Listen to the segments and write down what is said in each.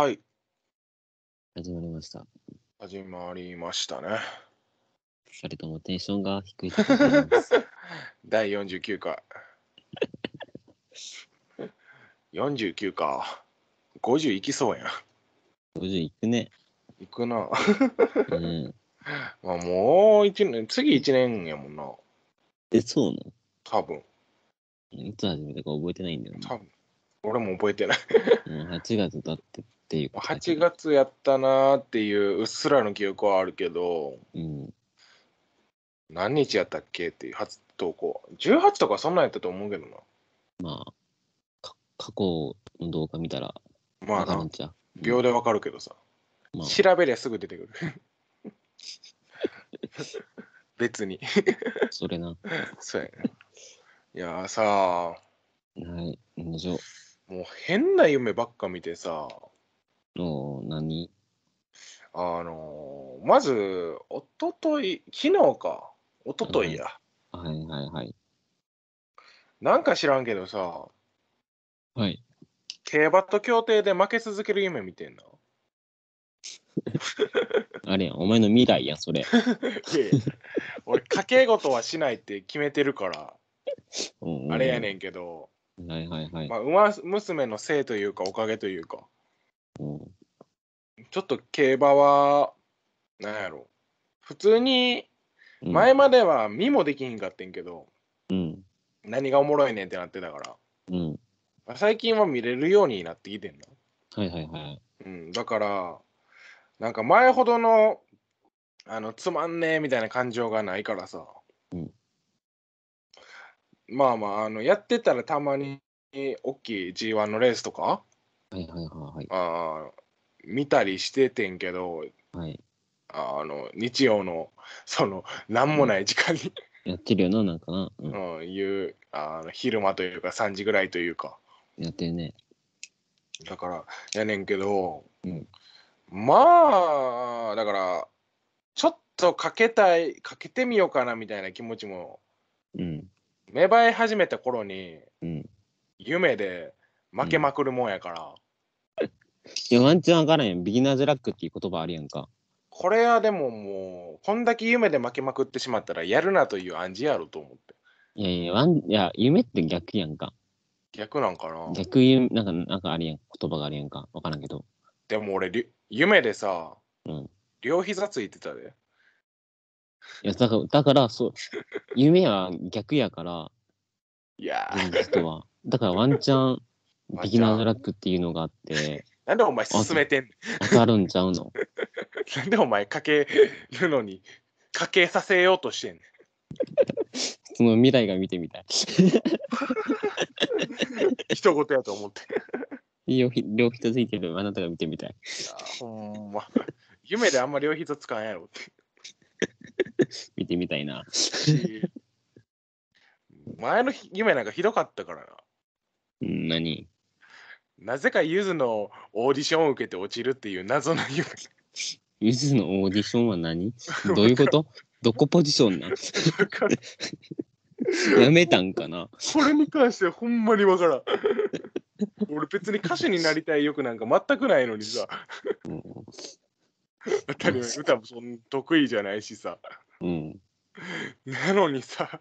はい。始まりました。始まりましたね。二人ともテンションが低い 第49回。49か。50いきそうやん。50いくね。いくな。うん。まあもう一年、次1年やもんな。え、そうなの多分。いつ始めたか覚えてないんだよね。多分俺も覚えてないうん、8月だってっていう8月やったなーっていううっすらの記憶はあるけど、うん、何日やったっけっていう初投稿18とかそんなんやったと思うけどなまあ過去の動画見たらまあな秒でわかるけどさ、まあ、調べりゃすぐ出てくる 別にそれな そうやねいやさあはい何でしょうもう変な夢ばっか見てさ、お何あのー、まず、おととい、昨日か、おとといや、はいはいはい。なんか知らんけどさ、はい。競馬と競艇で負け続ける夢見てんな。あれやん、お前の未来やん、それ。俺、賭け事はしないって決めてるから、あれやねんけど、はいはいはい。まあ、娘のせいというか、おかげというか、うん、ちょっと競馬は、なんやろ、普通に、前までは見もできひんかってんけど、うん、何がおもろいねんってなってたから、うん、まあ、最近は見れるようになってきてんの。はいはいはい。うん、だから、なんか前ほどの、あの、つまんねえみたいな感情がないからさ、うん、まあまあ、あのやってたらたまに大きい G1 のレースとか、はいはいはいはい、あ見たりしててんけど、はい、あの日曜のその何もない時間にやってるよな、なんかな。うん、うん、いうあの昼間というか3時ぐらいというか。やってるね。だから、やねんけど、うん、まあ、だから、ちょっとかけたい、かけてみようかなみたいな気持ちも、うん、芽生え始めた頃に、うん、夢で負けまくるもんやから。うん、いや、ワンチャン分からんやん。ビギナーズラックっていう言葉あるやんか。これはでももう、こんだけ夢で負けまくってしまったら、やるなという暗示やろと思って。いやいや、ワンいや夢って逆やんか。逆なんかな逆なんか、なんかありやん。言葉がありやんか。わからんけど。でも俺、夢でさ、うん、両膝ついてたで。いや、だから、だからそう、夢は逆やから、いや現実とは。だからワンチャン、ビギナーズラックっていうのがあって。なんでお前進めてんの当たるんちゃうの なんでお前かけるのに、かけさせようとしてんのその未来が見てみたい。一言やと思って。両両膝ついてるあなたが見てみたい。いやほんま。夢であんま両膝つかんやろって。見てみたいな。前の夢なんかひどかったからな。何なぜかゆずのオーディションを受けて落ちるっていう謎の夢。ゆずのオーディションは何 どういうことどこポジションなんやめたんかなこれに関してほんまにわからん。俺別に歌手になりたい欲なんか全くないのにさ。当たり歌もそん得意じゃないしさうんなのにさ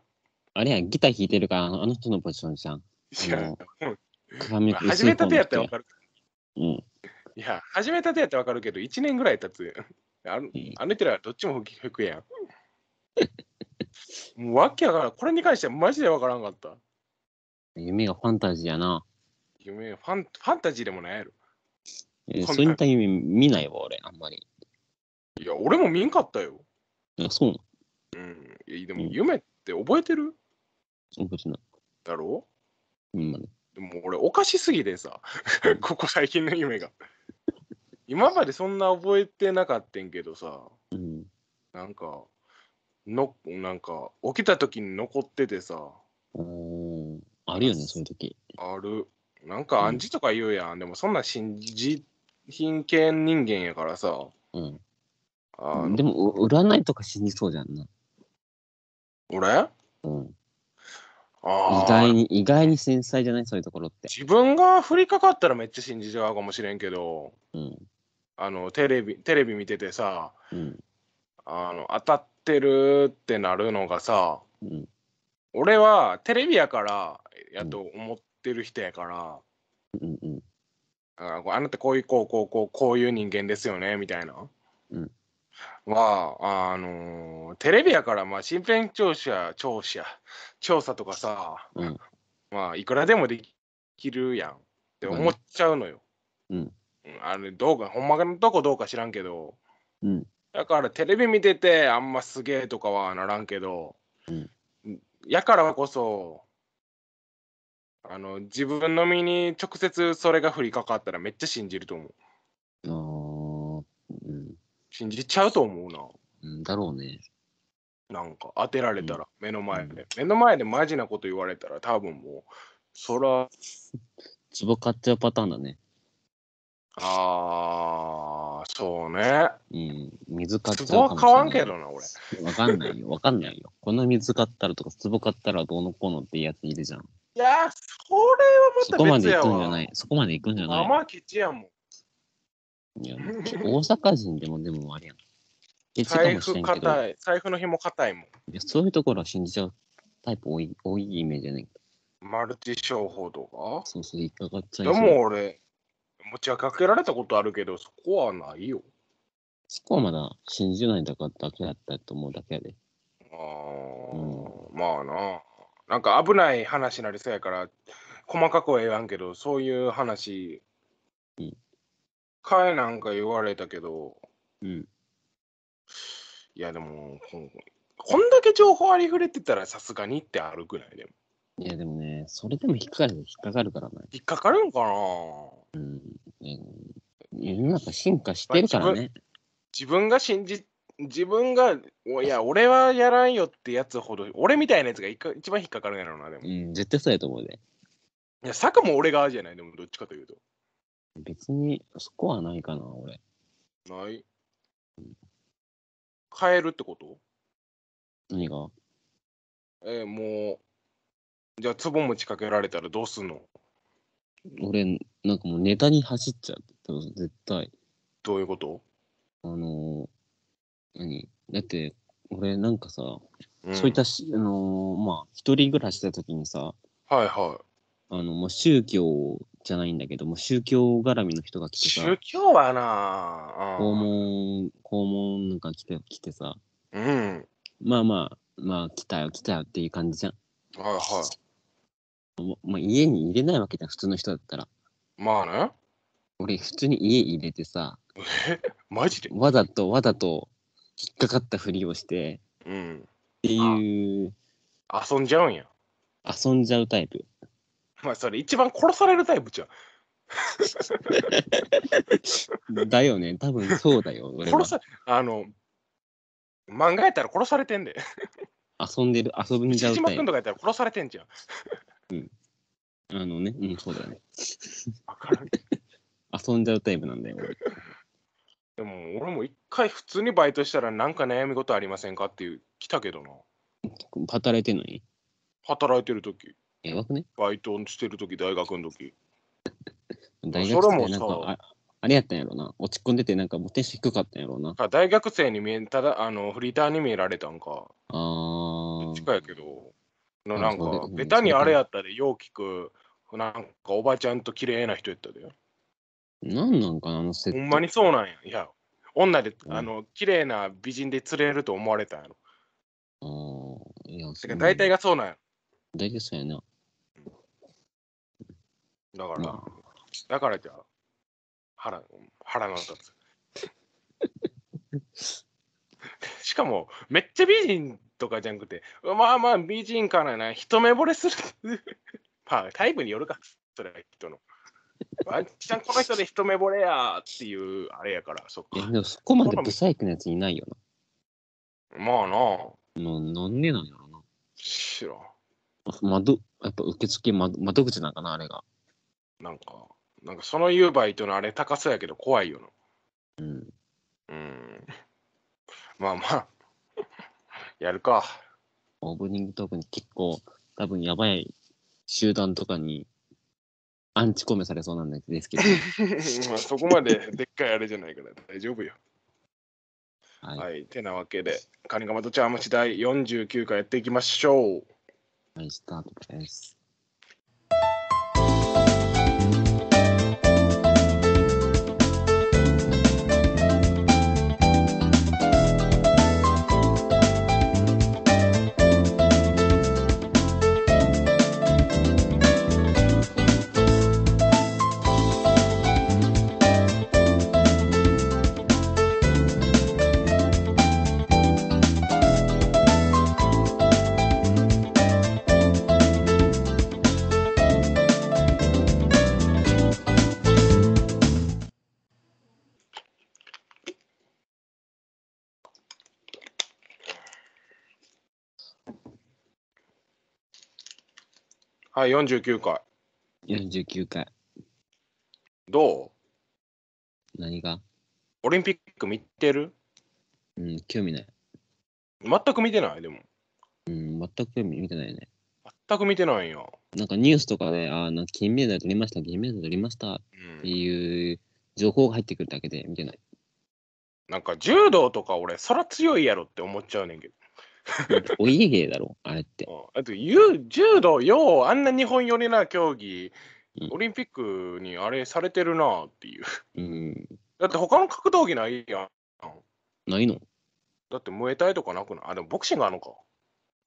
あれやギター弾いてるからあのあの人のポジションじゃんいや鏡始めたてやったらわかるうんいや始めたてやったらわかるけど1年ぐらい経つあのあの人らどっちも吹くやん もうわけやからこれに関してはマジでわからんかった夢がファンタジーやな夢ファンファンタジーでもないやろそういった夢見ないわ俺あんまりいや、俺も見んかったよ。あ、そうなのうん。いやでも、夢って覚えてる覚えてない。だろうんまに。でも俺、おかしすぎでさ、ここ最近の夢が。今までそんな覚えてなかったんけどさ、うん。なんか、のなんか起きた時に残っててさ、おーあるよね、その時。ある。なんか暗示とか言うやん。でもそんな信じ品系人間やからさ、うん。あでも、占いとか死にそうじゃんな。俺うん。あ意外に、意外に繊細じゃないそういうところって。自分が降りかかったらめっちゃ信じちゃうかもしれんけど、うん。あの、テレビ、テレビ見ててさ、うん。あの、当たってるってなるのがさ、うん。俺はテレビやからやと思ってる人やから、うん。うん。ああなたこういうこうこうこうこういう人間ですよねみたいな、うんは、あのー、テレビやから、まあ、身辺調査、調査、調査とかさ、うん、まあ、いくらでもできるやんって思っちゃうのよ。うん。あれ、どうか、ほんまのとこどうか知らんけど、うん。だから、テレビ見てて、あんますげえとかはならんけど、うん。やからこそ、あの、自分の身に直接それが降りかかったらめっちゃ信じると思う。ああ。信じちゃうと思うな。うんだろうね。なんか当てられたら、目の前で、目の前でマジなこと言われたら多分もうそら つぼ買っちゃうパターンだね。ああそうね。うん。水買っちゃうツボは買わんけどな俺。わかんないよ。わかんないよ。この水買ったらとか、壺買ったらどうのこうのってやついるじゃん。いやそれはまこたまで行くんじゃない。そこまで行くんじゃない。甘吉やもん。いや、大阪人でもでもあれやん。財布硬い。財布の紐硬いもん。やそういうところは信じちゃうタイプ多い多いイメージじねないマルチ商法とかそうそう、引っかかっちゃいでそう。も俺、持ちかけられたことあるけど、そこはないよ。そこはまだ信じないだかだけだったと思うだけやで。あん、まあな。なんか危ない話になりそうやから、細かくは言わんけど、そういう話、うん回なんか言われたけど、うん、いやでもこんだけ情報ありふれてたらさすがにってあるくらいでも。いやでもね、それでも引っかかる、引っかかるからね。引っかかるんかなうん。世の中進化してるからね。自分が信じ、自分が、いや、俺はやらんよってやつほど、俺みたいなやつが一番引っかかるんやろうな、でも。うん、絶対そうやと思うで、ね。いや、坂も俺側じゃない、でもどっちかというと。別にそこはないかな、俺。ない変えるってこと何がえー、もう、じゃあ、ツボ持ちかけられたらどうすんの俺、なんかもうネタに走っちゃって、絶対。どういうことあのー、何だって、俺なんかさ、うん、そういったし、あのー、まあ、一人暮らしてた時にさ、はいはいあの、まあ、宗教じゃないんだけども、宗教絡みの人が来てさ、宗教はな、う訪問、訪問なんか来て来てさ、うん。まあまあ、まあ来たよ来たよっていう感じじゃん。はいはま家に入れないわけじゃん、普通の人だったら。まあね。俺、普通に家入れてさ、え マジでわざとわざと引っかかったふりをして、うん。っていう、遊んじゃうんや。遊んじゃうタイプ。まあそれ一番殺されるタイプじゃん。だよね、多分そうだよ。俺殺さあの、漫画やったら殺されてんで。遊んでる、遊ぶんじゃう島君とかやったら殺されてんじゃん。うん。あのね、うん、そうだよね。わからん遊んじゃうタイプなんだよ、俺。でも俺も一回普通にバイトしたら何か悩み事ありませんかっていう来たけどな。働いてんのに。働いてる時やばくねバイトしてる時大学の時 大学生なんかああれやったんやろな落ち込んでてなんかもうテンション低かったんやろな大学生に見えただあのフリーターに見えられたんかああ近いけどのなんかベタにあれやったでよう聞くなんかおばちゃんと綺麗な人やったでなんなんかなあのセッほんまにそうなんやいや女で、うん、あの綺麗な美人で釣れると思われたんやろああいや大体がそうなんや大体そうやなだから、だからじゃあ、腹、腹が立つ。しかも、めっちゃ美人とかじゃなくて、まあまあ美人からな、一目惚れする。まあ、タイプによるか、それは人の。ワンちゃんこの人で一目惚れやっていうあれやから、そっか。でもそこまでブサイクなやついないよな。まあな。ななんでなんやろな。知らん。窓、やっぱ受付窓窓口なんかな、あれが。なんか、なんかそのユーバイとのあれ高そうやけど怖いよな。うん。うん。まあまあ やるか。オープニングトークに結構、多分やばい集団とかにアンチコメされそうなんですけど。まあそこまででっかいあれじゃないから大丈夫よ。はい、はい、てなわけで、カニカマとチャームチ第49回やっていきましょう。はい、スタートです。はい、49回。49回。どう何がオリンピック見てるうん、興味ない。全く見てないでも。うん、全く興味見てないね。全く見てないよ。なんかニュースとかで、あの、金メダル取りました、銀メダル取りましたっていう情報が入ってくるだけで見てない。なんか柔道とか俺、そら強いやろって思っちゃうねんけど。お家芸だろ、あれって。あと、柔道、よう、あんな日本寄りな競技、オリンピックにあれされてるなっていう。うん、だって、他の格闘技ないやん。ないのだって、ムえたいとかなくないあ、でもボクシングあるのか。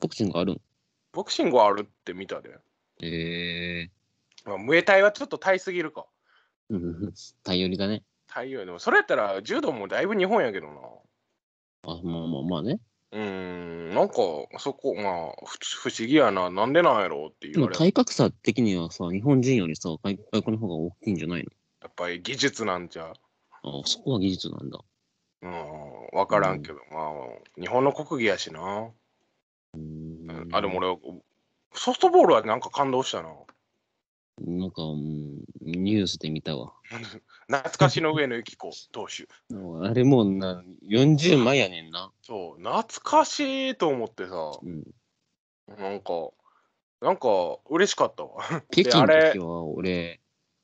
ボクシングあるボクシングあるって見たで。へえー。まあ、ムエはちょっと耐えすぎるか。うん、耐えよりだね。太りでもそれやったら柔道もだいぶ日本やけどなあまあまあまあねうん、なんか、そこ、まあ、不思議やな、なんでなんやろうっていう体格差的にはさ、日本人よりさ、外国の方が大きいんじゃないのやっぱり技術なんじゃ。ああ、そこは技術なんだ。うん、分からんけど、うん、まあ、日本の国技やしな。うん、あ、でも俺、ソフトボールはなんか感動したな。なんか、うん、ニュースで見たわ。懐かしの上野由紀子投手。あれもうな40万やねんな。そう、懐かしいと思ってさ、うん、なんか、なんか嬉しかったわ。北京の時は俺、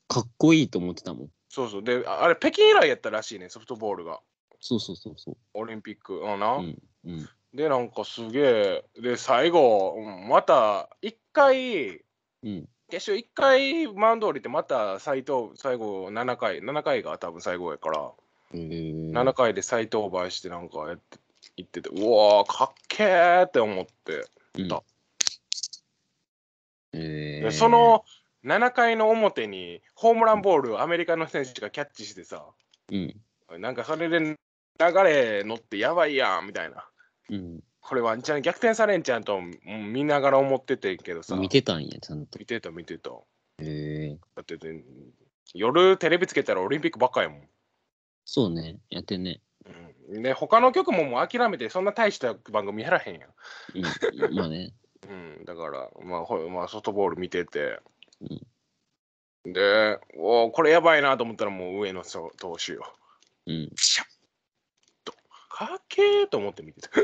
かっこいいと思ってたもん。そうそう、で、あれ、北京以来やったらしいね、ソフトボールが。そうそうそうそう。オリンピック、あな。うん、うん、で、なんかすげえ、で、最後、また、一回、うん決勝1回マウンド降りて、また斎藤、最後7回、7回が多分最後やから、7回で再登板してなんかやって行ってて、うわー、かっけえって思ってた。うん、えー、その7回の表にホームランボールアメリカの選手がキャッチしてさ、うん、なんかそれで流れ乗ってやばいやんみたいな、うん、これワンチャン逆転されんちゃんと見ながら思っててんけどさ。見てたんや、ちゃんと。見てた、見てた。へえ。だって、夜テレビつけたらオリンピックばっかやもん。そうね、やってね。うん、で、他の曲ももう諦めて、そんな大した番組やらへんやん。うん、まあね。うん、だから、まあ、ほまあ、ソフトボール見てて。うん、で、おこれやばいなと思ったら、もう上野投手よ。うん。かけえと思って見てた。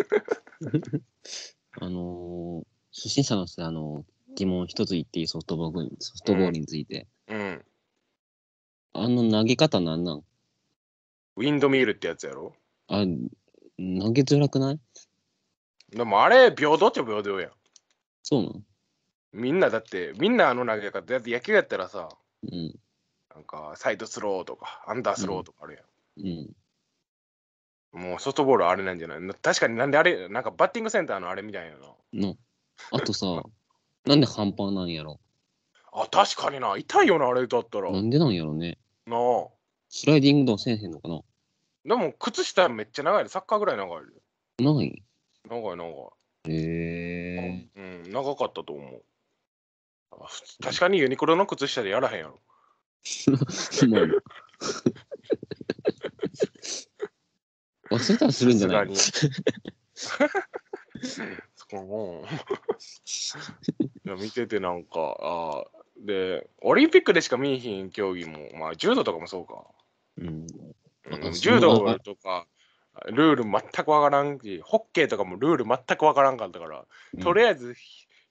あのー、初心者の人であの疑問一つ言っていいソフトボールソフトボールについて、うん。うん。あの投げ方なんなんウィンドミールってやつやろあ投げづらくないでもあれ、平等っちゃ平等やん。そうなんみんなだって、みんなあの投げ方、だって野球やったらさ、うん。なんかサイドスローとか、アンダースローとかあるやん。うん。もうソフトボールあれなんじゃない確かになんであれ、なんかバッティングセンターのあれみたいなの。のあとさ、なんで半端なんやろあ、確かにな。痛いよな、あれだったら。なんでなんやろね。なあ。スライディングのかせえへんのかなでも、靴下めっちゃ長いで、サッカーぐらい長い長い長い長い。へえー。うん、長かったと思う。確かにユニクロの靴下でやらへんやろ。まあ、忘れたらするんじゃない そこもいや見ててなんかあでオリンピックでしか見えひん競技もまあ柔道とかもそうか、うんうん、柔道とかルール全くわからんしホッケーとかもルール全くわからんかったから、うん、とりあえず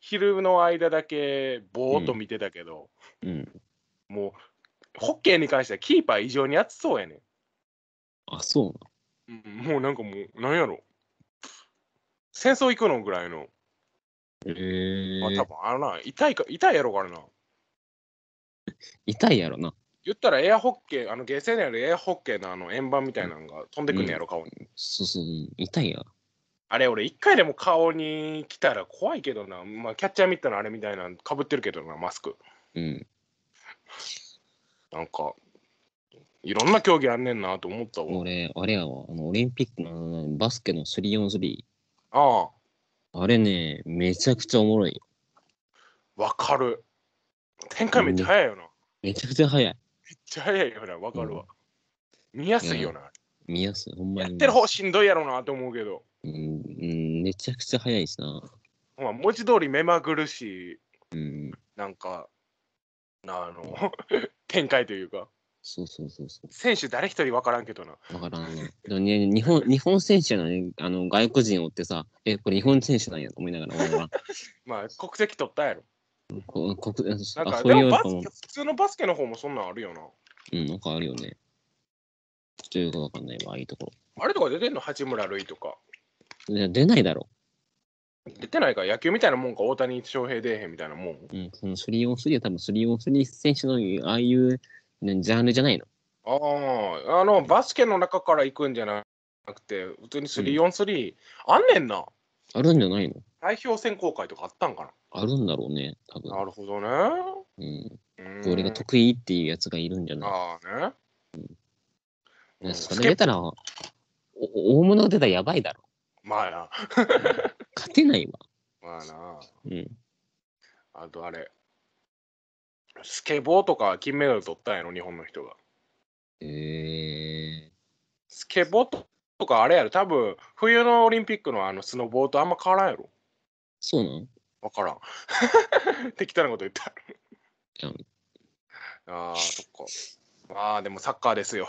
昼の間だけぼーっと見てたけど、うん、もうホッケーに関してはキーパー異常に熱そうやねんあそうもうなんかもう、なんやろ。戦争行くのぐらいの。えー、まあ多分あれな、痛いか、痛いやろからな。痛いやろな。言ったらエアホッケー、あの、ゲーセンにあるエアホッケーのあの円盤みたいなのが飛んでくんねやろ、うん、顔に。そうそう、痛いやあれ、俺、一回でも顔に来たら怖いけどな。まあ、キャッチャーミットのあれみたいなのかぶってるけどな、マスク。うん。なんか、いろんな競技あんねんなと思ったわ。俺、あれやわ、あのオリンピックのバスケの3 4 3ああ。あれね、めちゃくちゃおもろいよ。わかる。展開めっちゃ早いよな。めちゃくちゃ早い。めっちゃ早いよな、わかるわ、うん。見やすいよな。見やすい、ほんまに。やってる方しんどいやろなと思うけど。うん、めちゃくちゃ早いしな。まあ、文字通り目まぐるし、うん、なんか、あの、展開というか。そうそうそうそう。選手誰一人分からんけどな。分からんね。でもね、日本、日本選手のね、あの、外国人をってさ、え、これ日本選手なんやと思いながら、俺は。まあ、国籍取ったやろ。こ国なんか、そういうの普通のバスケの方もそんなんあるよな。うん、なんかあるよね。ちょっとよくわかんないわ、いいところ。あれとか出てんの八村塁とか。いや、出ないだろ。出てないか野球みたいなもんか、大谷翔平出えへんみたいなもん。うん、その 3on3 は多分3スリ3選手の、ああいうジャンルじゃないのああ、あの、バスケの中から行くんじゃなくて、普通に3、うん、4、3、あんねんな。あるんじゃないの代表選考会とかあったんかなあるんだろうね、多分。なるほどね。うん。俺が得意っていうやつがいるんじゃないああね。それ出たら、お大物出たらやばいだろ。まあな。勝てないわ。まあな。うん。あとあれ、スケボーとか金メダル取ったんやろ、日本の人が。えー、スケボーとかあれやろ、多分冬のオリンピックのあのスノボーとあんま変わらんやろ。そうなん分からん。適当なこと言った。ああ、そっか。まあでもサッカーですよ。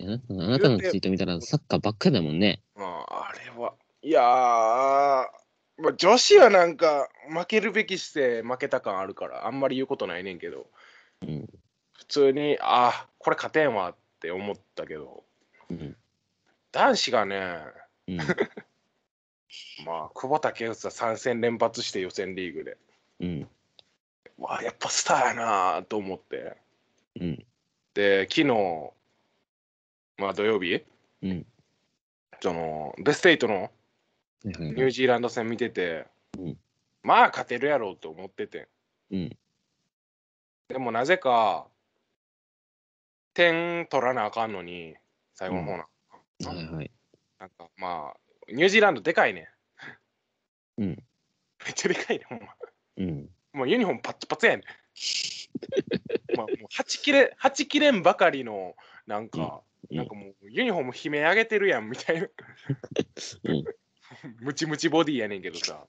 あなたのツイート見たらサッカーばっかだもんね。ああれは。いやまあ、女子はなんか負けるべきして負けた感あるからあんまり言うことないねんけど、うん、普通にあこれ勝てんわって思ったけど、うん、男子がね、うん、まあ久保建英は3戦連発して予選リーグで、うん、わあやっぱスターやなと思って、うん、で昨日まあ土曜日、うん、そのベスト8のニュージーランド戦見てて、うん、まあ勝てるやろうと思ってて、うん、でもなぜか点取らなあかんのに最後の方な、うん、はいはいなんかまあニュージーランドでかいねうんめっちゃでかいねほんま、うん、もうユニフォームパッチパツやね まあもう8切れは切れんばかりのなんか、うん、なんかもうユニフォーム悲鳴上げてるやんみたいな、うん ムチムチボディやねんけどさ。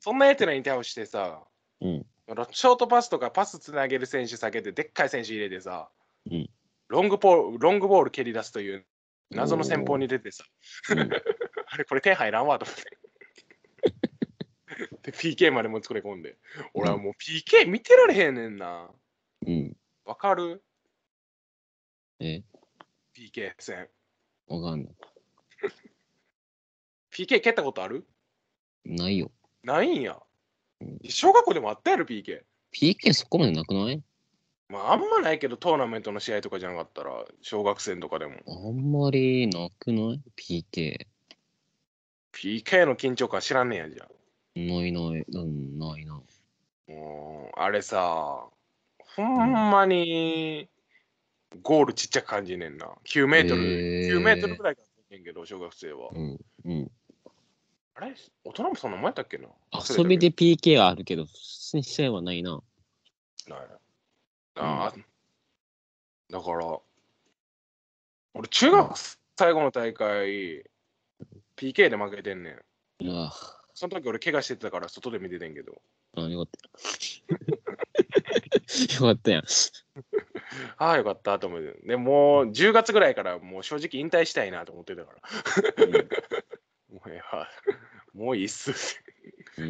そんなやつらに対してさ、うん、ショートパスとかパスつなげる選手避けて、でっかい選手入れてさ、うん、ロングポール、ロングボール蹴り出すという謎の戦法に出てさ、あれ、これ手入らんわと思って。で、PK までも作れ込んで、俺はもう PK 見てられへんねんな。うん。わかるえ ?PK 戦。わかんない。PK 蹴ったことあるないよ。ないんや。小学校でもあったやろ、PK。PK そこまでなくないまあ、あんまないけど、トーナメントの試合とかじゃなかったら、小学生とかでも。あんまりなくない ?PK。PK の緊張感知らんねやじゃん。ないない、うん、ないな。もう、あれさ、ほんまに、ゴールちっちゃく感じねんな。9メートル、えー、9メートルぐらいもしれんけど、小学生は。うん。うん、あれおトランプさんの前だっけな遊びで PK はあるけど、先生はないな。ないな。あ、うん、だから、俺、中学最後の大会、PK で負けてんねん。うわその時俺、怪我してたから、外で見ててんけど。あよかった。よかったやん。ああ、よかったと思って。でも、10月ぐらいから、もう正直引退したいなと思ってたから。もうええわもういいっす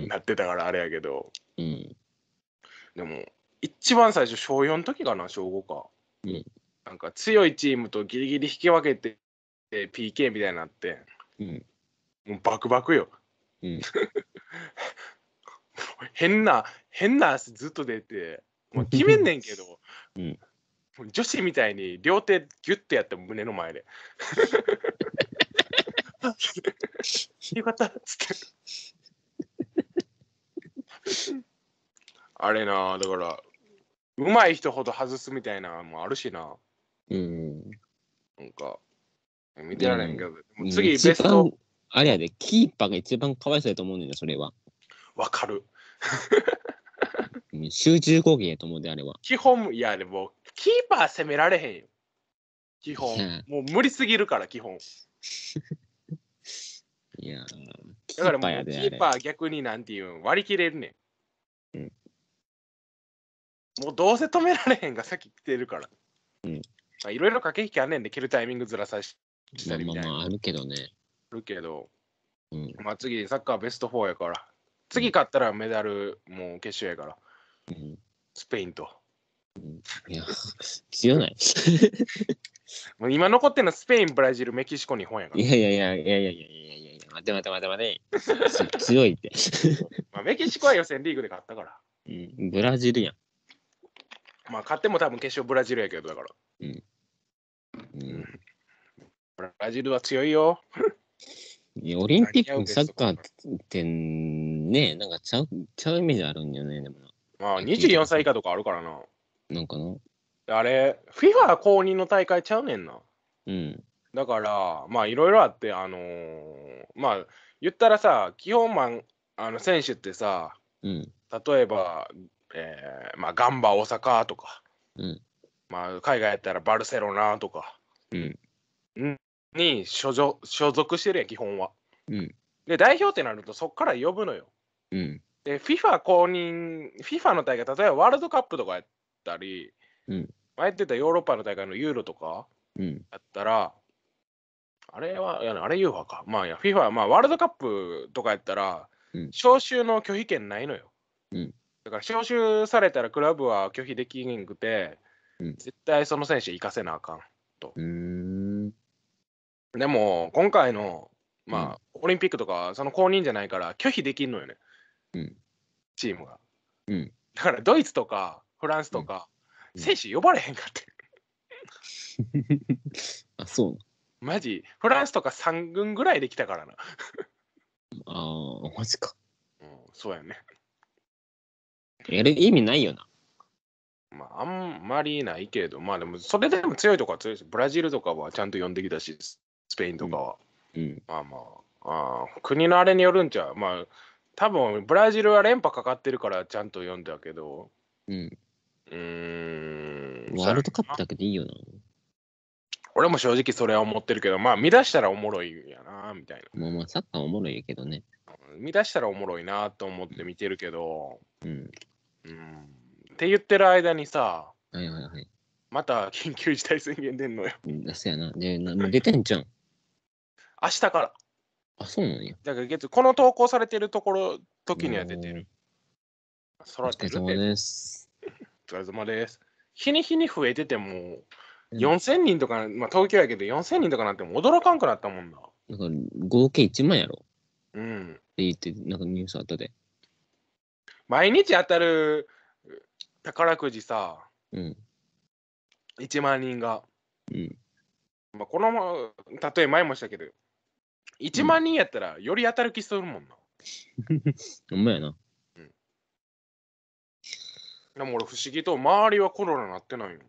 なってたからあれやけど、うん、でも一番最初小4の時かな小5か、うん、なんか強いチームとギリギリ引き分けて PK みたいになって、うん、もうバクバクよ、うん、変な変な足ずっと出て、もう決めんねんけど、うん、女子みたいに両手ギュッてやって胸の前で よかったっつって。あれな、だから、上手い人ほど外すみたいなのもあるしな。うん。なんか、見てられんけど、次、ベスト。あれやで、キーパーが一番かわいそうやと思うんだよ、それは。わかる。集中攻撃やと思うんで、あれは。基本、いや、でも、キーパー攻められへんよ。基本。もう無理すぎるから、基本。いやだからもう、キーパー逆になんていう割り切れるねん。もうどうせ止められへんがさっき来てるから。まあ、いろいろ駆け引きあんねんで、蹴るタイミングずらさしたりみたいな。まあまあ、あるけどね。あるけど、うん、まあ次、サッカーベスト4やから。次勝ったらメダル、もう決勝やから。うん、スペインと。いや、強ない。もう今残ってるのはスペイン、ブラジル、メキシコ、日本やから。いやいやいやいやいやいやいや。待て待て待て待て。強いって。まあ、メキシコは予選リーグで勝ったから。うん、ブラジルやん。まあ、勝っても多分決勝ブラジルやけど、だから。うん。うん、ブラジルは強いよ。オリンピックサッカーってね、なんかちゃう、ちゃう意味ーあるんだよね、でもまあ、24歳以下とかあるからな。なんかな。あれ、FIFA 公認の大会ちゃうねんな。うん。だから、まあいろいろあって、あのー、まあ言ったらさ、基本マンあの選手ってさ、うん、例えば、えーまあ、ガンバ大阪とか、うんまあ、海外やったらバルセロナとか、うん、に所属所属してるやん、基本は。うん、で、代表ってなるとそこから呼ぶのよ。うん、で、FIFA 公認、FIFA の大会、例えばワールドカップとかやったり、うん、前言ってたヨーロッパの大会のユーロとかやったら、あれは、あれ UFA か。まあ、いや、FIFA は、まあ、ワールドカップとかやったら、招集の拒否権ないのよ。うん、だから、招集されたらクラブは拒否できんくて、うん、絶対その選手生かせなあかんと。んでも、今回の、まあ、オリンピックとか、その公認じゃないから、拒否できんのよね。うん、チームが。うん、だから、ドイツとか、フランスとか、選手呼ばれへんかって。あ、そうマジフランスとか3軍ぐらいできたからな。ああ、マジか。うん、そうやね。やる意味ないよな。まあ、あんまりないけど、まあでも、それでも強いとこは強いし、ブラジルとかはちゃんと呼んできたし、スペインとかは。うん、まあまあ、あ国のあれによるんちゃう。まあ、多分ブラジルは連覇かかってるからちゃんと読んだけど。うん。うん。ワールドカップだけでいいよな。俺も正直それは思ってるけど、まあ見出したらおもろいやな、みたいな。まあまあ、サッカーおもろいけどね。見出したらおもろいなと思って見てるけど、うん。うん、って言ってる間にさ、はいはいはい。また緊急事態宣言出んのよ。だせやな。で、なもう出てんじゃん。明日から。あ、そうなんや。だから月、この投稿されてるところ、時には出てる。そら出てる。お疲れ様です。お疲れ様です。日に日に増えてても、4000人とか、まあ、東京やけど4000人とかなっても驚かんくなったもんな。んか合計1万やろ。うん。って言って、なんかニュースあったで。毎日当たる宝くじさ、うん、1万人が。うん。まあ、この、例え前もしたけど、1万人やったらより当たる気するもんな。ほ、うんまやな。うん。でも俺不思議と周りはコロナなってないの。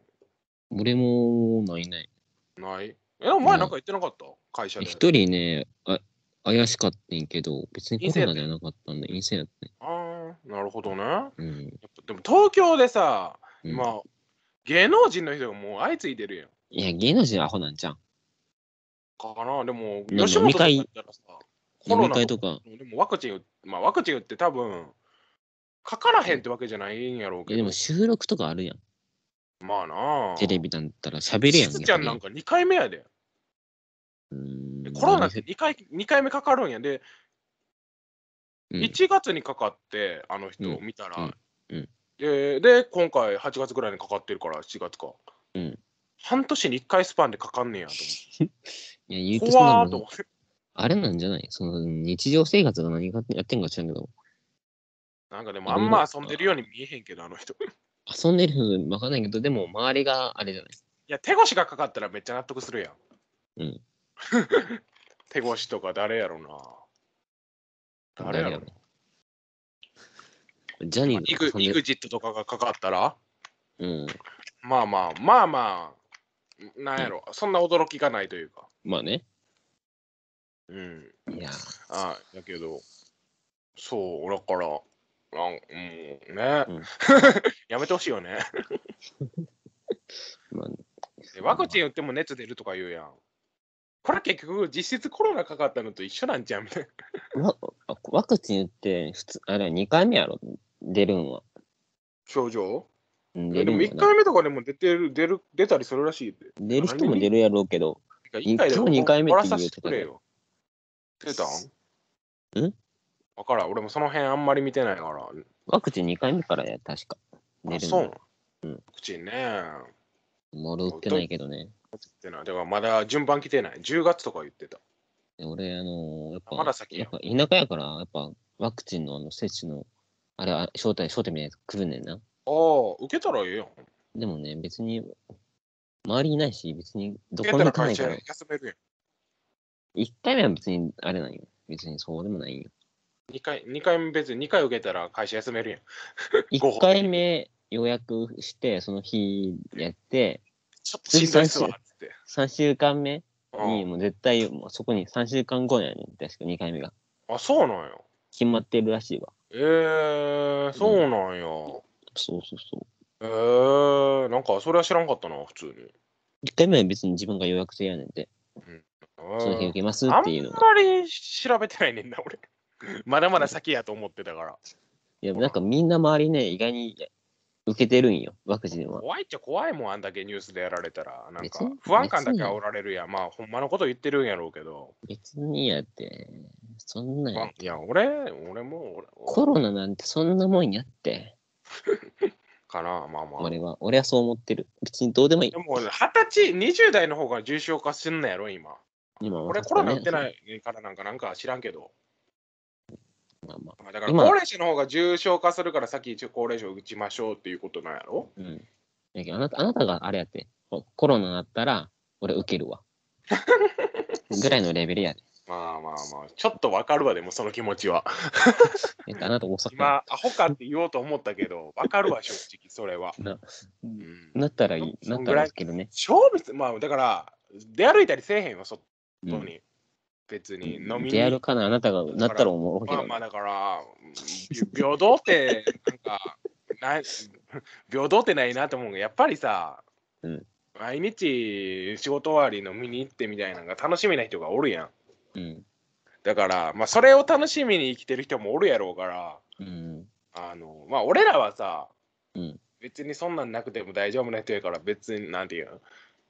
俺もないい。ないえ、お前なんか言ってなかった、会社で。一人ねあ、怪しかったんけど、別にコロナじゃなかったんで、陰性やったね。ああ、なるほどね。うん、やっぱでも東京でさ、今、うん、芸能人の人がもう相次いでるやん。いや、芸能人はアホなんじゃん。かな、でも、吉本とか言ったらさ、コロナとか。でもワクチン、まあワクチン打って多分、かからへんってわけじゃないんやろうけど。でも収録とかあるやん。まあなあ。テレビだったら喋れやん、ね。ちゃんなんか2回目やで。んコロナって2回二回目かかるんやで、1月にかかって、あの人を見たら、うんうん、でで、今回8月ぐらいにかかってるから、7月か。うん、半年に1回スパンでかかんねやと思って。いや、言うて怖ーとあれなんじゃないその日常生活が何やってんか知らんけど。なんかでもあんま遊んでるように見えへんけど、あの人。遊んでるの分かんないけど、でも周りがあれじゃないいや、手越がかかったらめっちゃ納得するやん。うん。手越とか誰やろな。誰やろジャニーズイグ。とかがかかったらうん。まあまあ、まあまあ、なんやろ、うん、そんな驚きがないというか。まあね。うん。いや。あだけど、そう、俺から、なんうんね、うん、やめてほしいよね まあ、ワクチン打っても熱出るとか言うやん。これ結局、実質コロナかかったのと一緒なんじゃんワクチン打って、普通あれ2回目やろ、出るんは。症状でも1回目とかでも出てる出る出たりするらしい出る人も出るやろうけど、今日2回目って言うとか、出たんん分からん。俺もその辺あんまり見てないから。ワクチン2回目からや、確か。寝るのそう。うん。ワクチンね。まだ打ってないけどね。打ってない。だからまだ順番来てない。10月とか言ってた。俺、あのーやっぱ、まだ先ややっぱ田舎やから、やっぱワクチンのあの接種の、あれは招待、招待みたいなやつ来るねんな。ああ、受けたらいいやん。でもね、別に、周りにないし、別にどこけ行かないから、1回目は別にあれなんよ。別にそうでもないよ。2回、二回目別に2回受けたら会社休めるやん。1 回目予約して、その日やって、ちょっとわっって。3週間目に、もう絶対、もうそこに3週間後やねん、確か2回目が。あ、そうなんや。決まってるらしいわ。えー、そうなんや。うん、そうそうそう。えー、なんかそれは知らんかったな、普通に。1回目は別に自分が予約制やねんて。うん。その日受けますっていうの。あんまり調べてないねんな、俺。まだまだ先やと思ってたから。いや、なんかみんな周りね、意外に受けてるんよ、ワクチンは。怖いっちゃ怖いもん、あんだけニュースでやられたら。なんか不安感だけ煽られるやん。まあ、ほんまのこと言ってるんやろうけど。別にやって、そんなんやいや、俺、俺も俺、コロナなんてそんなもんやって。かな、まあまあ。俺は、俺はそう思ってる。別にどうでもいい。でも、二十歳、20代の方が重症化すんのやろ、今。今、俺、コロナ打ってないからなんか、なんか知らんけど。まあまあ。だから高齢者の方が重症化するから、さっき一応高齢者を打ちましょうっていうことなんやろうん。けどあなた、あなたがあれやって、コロナになったら、俺受けるわ。ぐらいのレベルやで。まあまあまあ、ちょっとわかるわ、でもその気持ちは。えっと、あなた大阪。今、アホかって言おうと思ったけど、わかるわ、正直、それは。な,、うん、なったらいい、なったらいいけどね。勝負、まあだから、出歩いたりせえへんわ外に。うん別に飲みに。出歩かないあなたがなったらおうけど、まあまあだから、平等って、なんか、な平等ってないなと思うけど、やっぱりさ、うん、毎日仕事終わり飲みに行ってみたいなのが楽しみな人がおるやん。うん、だから、まあそれを楽しみに生きてる人もおるやろうから、うん、あの、まあ俺らはさ、うん別にそんなんなくても大丈夫な人やから別になんていう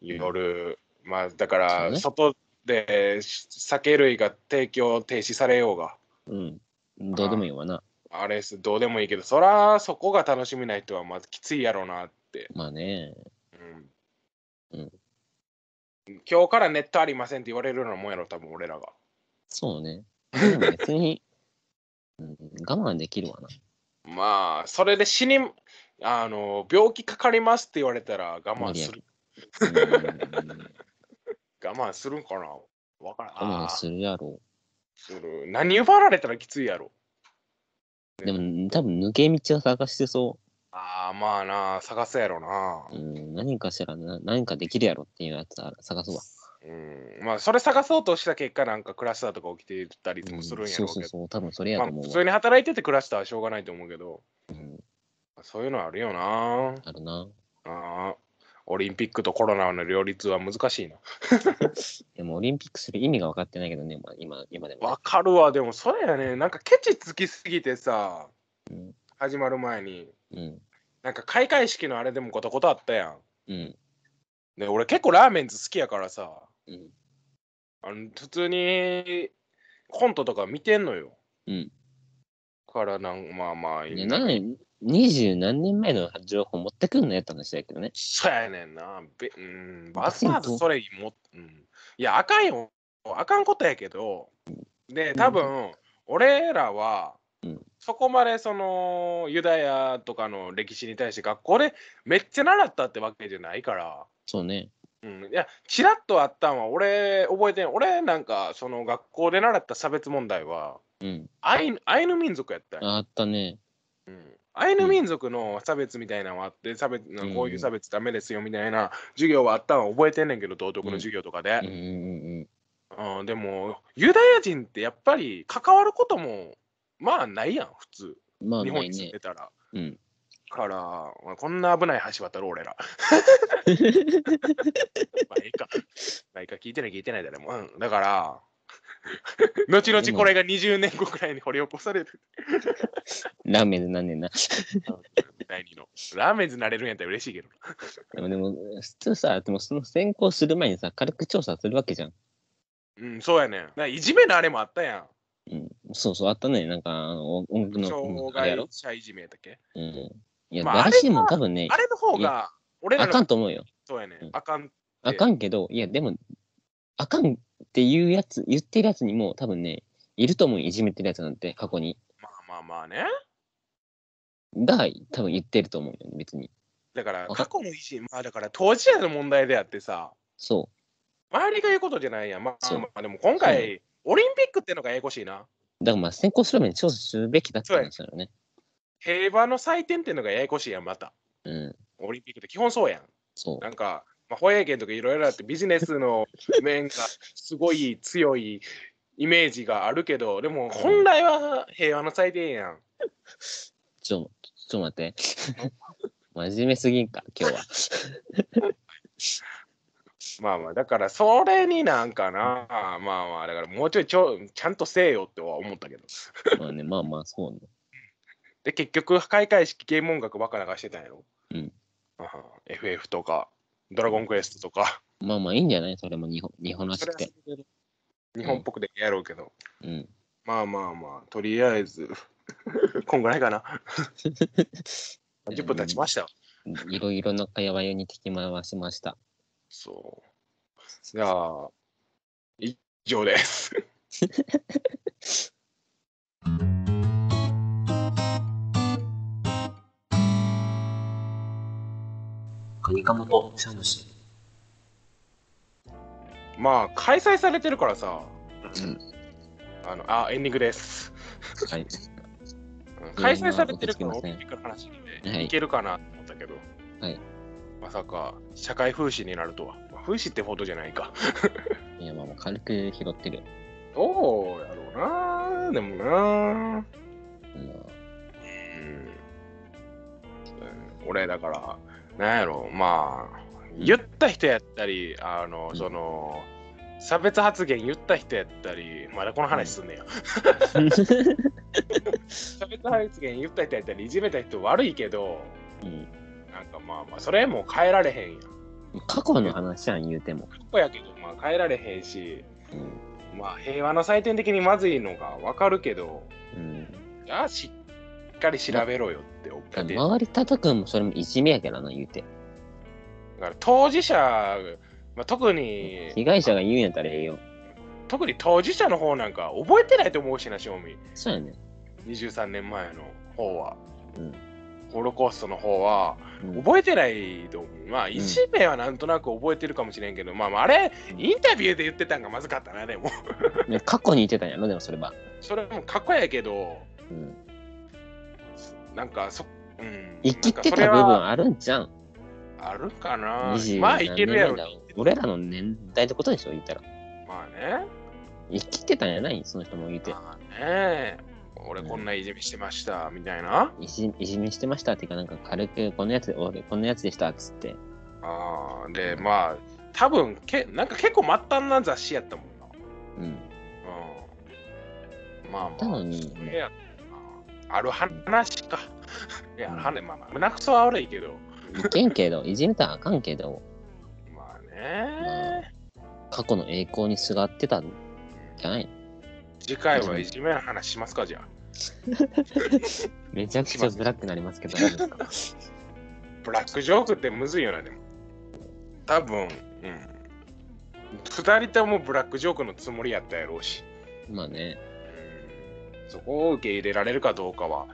夜、うん、まあだから外、ね、で酒類が提供停止されようがうんどうでもいいわなあれすどうでもいいけどそらそこが楽しみない人はまずきついやろうなってまあねうん、うん、今日からネットありませんって言われるようなもんやろ多分俺らがそうね別に、うん、我慢できるわなまあそれで死にあの病気かかりますって言われたら我慢する、我慢するんかなわからん。我慢するやろ。する。何奪われたらきついやろ。でも、多分抜け道を探してそう。ああ、まあな、探すやろな。うん、何かしらな、何かできるやろっていうやつは探そうわ。うん、まあ、それ探そうとした結果、なんかクラスターとか起きてたりもするんやろうけど、うん、そうそうそう、多分それやと思う。まあ、普通に働いててクラスターはしょうがないと思うけど、うん、そういうのあるよな。あるな。ああ。オリンピックとコロナの両立は難しいな。でもオリンピックする意味が分かってないけどね、ま今今でも、分かるわ、でもそれやね、なんかケチつきすぎてさ、うん、始まる前に、うん、なんか開会式のあれでもことことあったやん。うん、で俺結構ラーメンズ好きやからさ、うん、あの普通にコントとか見てんのよ。うん、からなんまあまあいい、ね。何二十何年前の情報持ってくんのやった話だけどね。そうやねんな。べうん、わざわざそれも、うん。いや、あかんよ。あかんことやけど、で、多分、俺らは、そこまでそのユダヤとかの歴史に対して学校でめっちゃ習ったってわけじゃないから。そうね。うん、いや、ちらっとあったんは俺覚えてん。俺なんかその学校で習った差別問題は、うん、アイアイヌ民族やったあったね。うんアイヌ民族の差別みたいなのはあって、差別こういう差別ダメですよみたいな授業はあったの覚えてんねんけど、道徳の授業とかで。でも、ユダヤ人ってやっぱり関わることもまあないやん、普通。まあ、日本に住んでたら。うんから、こんな危ない橋渡る俺ら。まあ、いいか。まあ、いいか、聞いてない、聞いてない、だね。うん、だから、後々これが20年後くらいに掘り起こされる。ラーメンズなんねんな。第2の。ラーメンズなれるんやったら嬉しいけど。でも、でも普通さ、でもその先行する前にさ、軽く調査するわけじゃん。うん、そうやねん。いじめのあれもあったやん。うん、そうそう、あったね。なんか、音楽の。障害者いじめだっけうん。いや、まあ、誰しも多分ね。あれの方が、俺らあかんと思うよ。そうやねん。あかん。あかんけど、いや、でも、あかんっていうやつ、言ってるやつにも多分ね、いると思ういじめてるやつなんて、過去に。まあまあまあね。が、多分言ってると思うよね、別に。だから、過去のいじめ、まあだから当事者の問題であってさ、そう。周りが言うことじゃないやん。まあ、まあ、でも今回、オリンピックってのがややこしいな。だからまあ、先行する面調査すべきだったんすよね。平和の祭典ってのがややこしいやん、また。うん。オリンピックって基本そうやん。そう。なんか、まあ、保衛権とかいろいろあってビジネスの面がすごい強いイメージがあるけど、でも本来は平和の祭典やん。ちょ、ちょっと待って。真面目すぎんか、今日は。まあまあ、だからそれになんかな、まあまあ、だからもうちょいちょちゃんとせえよっては思ったけど。まあね、まあまあ、そうね。で、結局、開会式ゲーム音楽ばっか流してたんやろ。うん。FF とか。ドラゴンクエストとか。まあまあいいんじゃないそれも日本日本らしくて。日本っぽくでやろうけど。うん。まあまあまあ、とりあえず、こんぐらいかな。10 分経ちましたよ。いろいろな会話に聞き回しました。そう。じゃあ、以上です。カニカマとシャムシまあ開催されてるからさ、うん、あのあエンディングですはい。うん開催されてるけど、オリンピックの話で、はいけるかなと思ったけど、はいまさか社会風刺になるとは、まあ風刺ってほどじゃないか いや、まあ、もう軽く拾ってる。どうやろうなでもなうんうん俺だからなんやろまあ言った人やったりあのその、差別発言言った人やったりまだこの話すんねや、うん、差別発言言った人やったりいじめた人悪いけど、うん、なんかまあまあそれも変えられへんや過去の話やん言うても過去やけどまあ変えられへんし、うん、まあ平和の祭典的にまずいのがわかるけど、うん、じゃあ知っかり調べろよって思って。周り叩くんもそれもいじめやけどな、言うて。だから当事者、まあ、特に、被害者が言うんやったらええよ。特に当事者の方なんか覚えてないと思うしな、正味。そうやね。23年前の方は。うん。ホロコーストの方は、覚えてないと思う。うん、まあ、いじめはなんとなく覚えてるかもしれんけど、うん、まあ、あれ、インタビューで言ってたんがまずかったな、でも。ね、過去に言ってたんやろ、でもそれは。それも過去やけど、うん、なんかそ、うん。生きてた部分あるんじゃん。あるかなまあ、いけるやろ。俺らの年代ってことでしょ、言ったら。まあね。生きてたんじゃないその人も言うて。まあね。俺こんないじめしてました、みたいな、いじ。いじめしてましたっていうか、なんか軽くこのやつで、俺こなやつでしたっつって。ああ、で、まあ、多分けなんか結構末端な雑誌やったもんな。うん。うん。まあまあ。たのに、ある話か。いや、はね、まあまあ、胸くそは悪いけど。いけんけど、いじめたらあかんけど。まあね、まあ、過去の栄光にすがってたんじゃない次回はいじめの話しますか、じゃあ。めちゃくちゃブラックになりますけど、ブラックジョークってむずいよな、でも。多分、うん。2人ともブラックジョークのつもりやったやろうし。まあね。そこを受け入れられるかどうかは、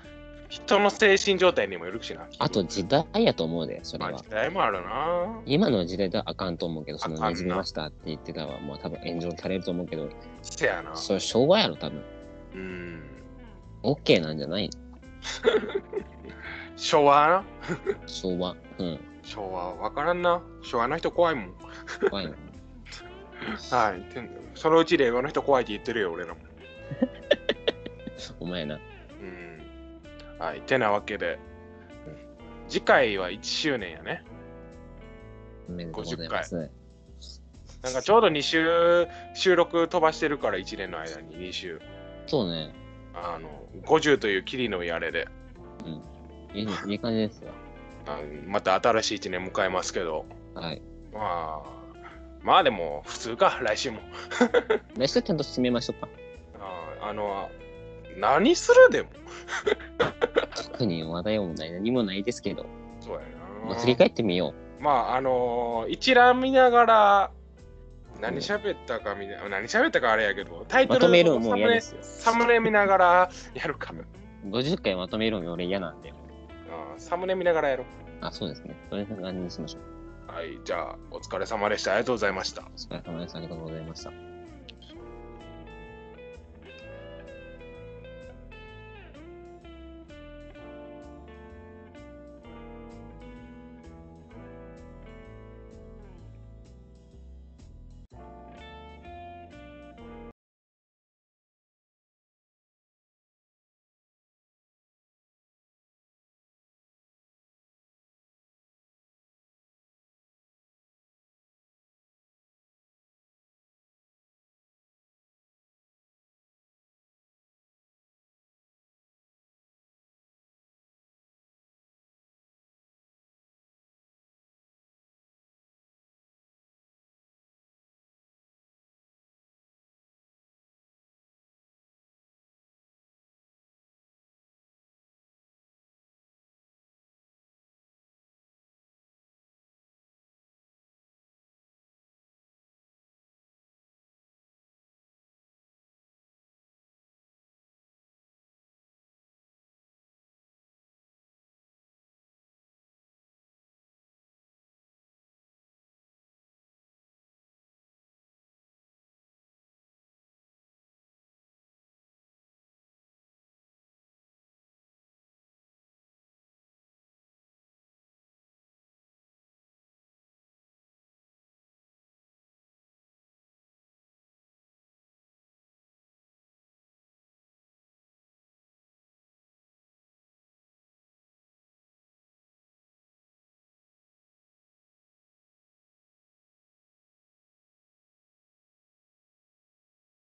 人の精神状態にもよるしな。あと時代やと思うで、それは。時代もあるな。今の時代ではあかんと思うけど、その馴染みましたって言ってたわ。もう多分炎上されると思うけど。せやな。それ昭和やろ、多分。うん。オッケーなんじゃない 昭和な昭和。うん。昭和、わからんな。昭和の人怖いもん。怖いも はい。そのうち令和の人怖いって言ってるよ、俺らも。お前な。うん。はい。てなわけで、次回は1周年やね。おめでとうなんかちょうど2週収録飛ばしてるから1年の間に2週。そうね。あの、50というキリのやれで。うん。いい いい感じですよ。あまた新しい1年迎えますけど。はい。まあ、まあでも普通か、来週も。来週ちゃんと進めましょうか。ああの、何するでも特に話題もない何もないですけどそうやな、まあ、振り返ってみようまああのー、一覧見ながら何喋ったかみな、うん、何喋ったかあれやけどタイトルをサムネ見ながらやるか50回まとめるの俺嫌なんであサムネ見ながらやろうあそうですねそれな感じにしましょうはいじゃあお疲れ様でしたありがとうございましたお疲れ様でしたありがとうございました